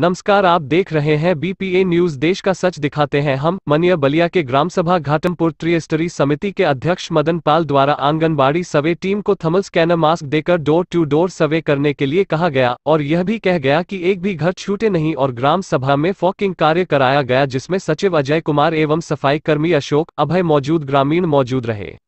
नमस्कार आप देख रहे हैं बीपीए न्यूज देश का सच दिखाते हैं हम मनिया बलिया के ग्राम सभा घाटमपुर त्रिस्तरीय समिति के अध्यक्ष मदन पाल द्वारा आंगनबाड़ी सवे टीम को थर्मल स्कैनर मास्क देकर डोर टू डोर सवे करने के लिए कहा गया और यह भी कह गया कि एक भी घर छूटे नहीं और ग्राम सभा में फॉकिंग कार्य कराया गया जिसमे सचिव अजय कुमार एवं सफाई कर्मी अशोक अभय मौजूद ग्रामीण मौजूद रहे